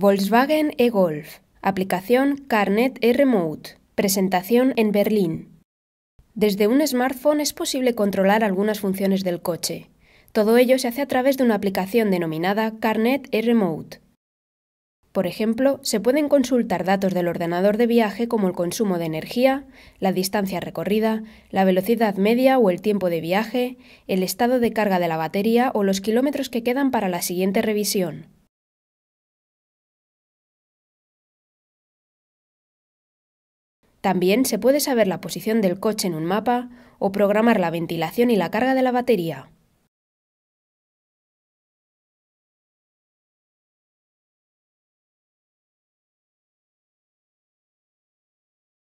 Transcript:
Volkswagen e-Golf. Aplicación Carnet e-Remote. Presentación en Berlín. Desde un smartphone es posible controlar algunas funciones del coche. Todo ello se hace a través de una aplicación denominada Carnet e-Remote. Por ejemplo, se pueden consultar datos del ordenador de viaje como el consumo de energía, la distancia recorrida, la velocidad media o el tiempo de viaje, el estado de carga de la batería o los kilómetros que quedan para la siguiente revisión. También se puede saber la posición del coche en un mapa o programar la ventilación y la carga de la batería.